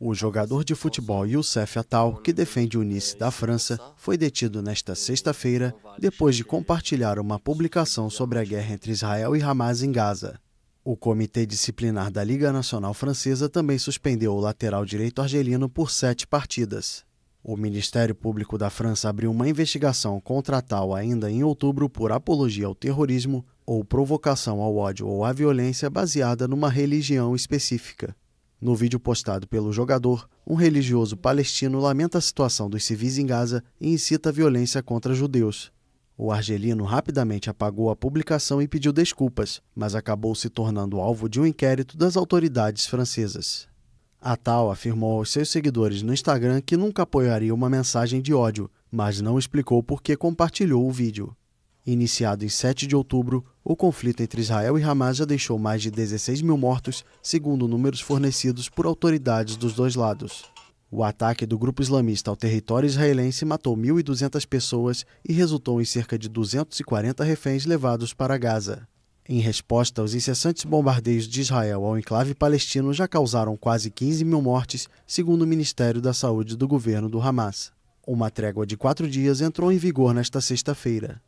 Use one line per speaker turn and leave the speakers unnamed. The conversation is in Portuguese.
O jogador de futebol Youssef Attal, que defende o Nice da França, foi detido nesta sexta-feira depois de compartilhar uma publicação sobre a guerra entre Israel e Hamas em Gaza. O Comitê Disciplinar da Liga Nacional Francesa também suspendeu o lateral direito argelino por sete partidas. O Ministério Público da França abriu uma investigação contra Atal ainda em outubro por apologia ao terrorismo ou provocação ao ódio ou à violência baseada numa religião específica. No vídeo postado pelo jogador, um religioso palestino lamenta a situação dos civis em Gaza e incita a violência contra judeus. O argelino rapidamente apagou a publicação e pediu desculpas, mas acabou se tornando alvo de um inquérito das autoridades francesas. A tal afirmou aos seus seguidores no Instagram que nunca apoiaria uma mensagem de ódio, mas não explicou por que compartilhou o vídeo. Iniciado em 7 de outubro, o conflito entre Israel e Hamas já deixou mais de 16 mil mortos, segundo números fornecidos por autoridades dos dois lados. O ataque do grupo islamista ao território israelense matou 1.200 pessoas e resultou em cerca de 240 reféns levados para Gaza. Em resposta, os incessantes bombardeios de Israel ao enclave palestino já causaram quase 15 mil mortes, segundo o Ministério da Saúde do governo do Hamas. Uma trégua de quatro dias entrou em vigor nesta sexta-feira.